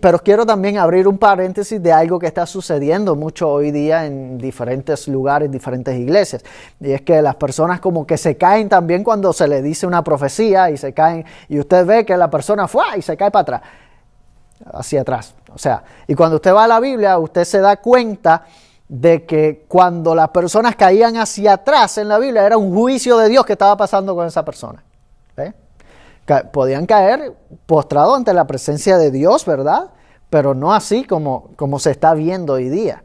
Pero quiero también abrir un paréntesis de algo que está sucediendo mucho hoy día en diferentes lugares, diferentes iglesias. Y es que las personas como que se caen también cuando se le dice una profecía y se caen y usted ve que la persona fue y se cae para atrás, hacia atrás. O sea, y cuando usted va a la Biblia, usted se da cuenta de que cuando las personas caían hacia atrás en la Biblia era un juicio de Dios que estaba pasando con esa persona. ¿Eh? podían caer postrados ante la presencia de Dios, ¿verdad? Pero no así como se está viendo hoy día.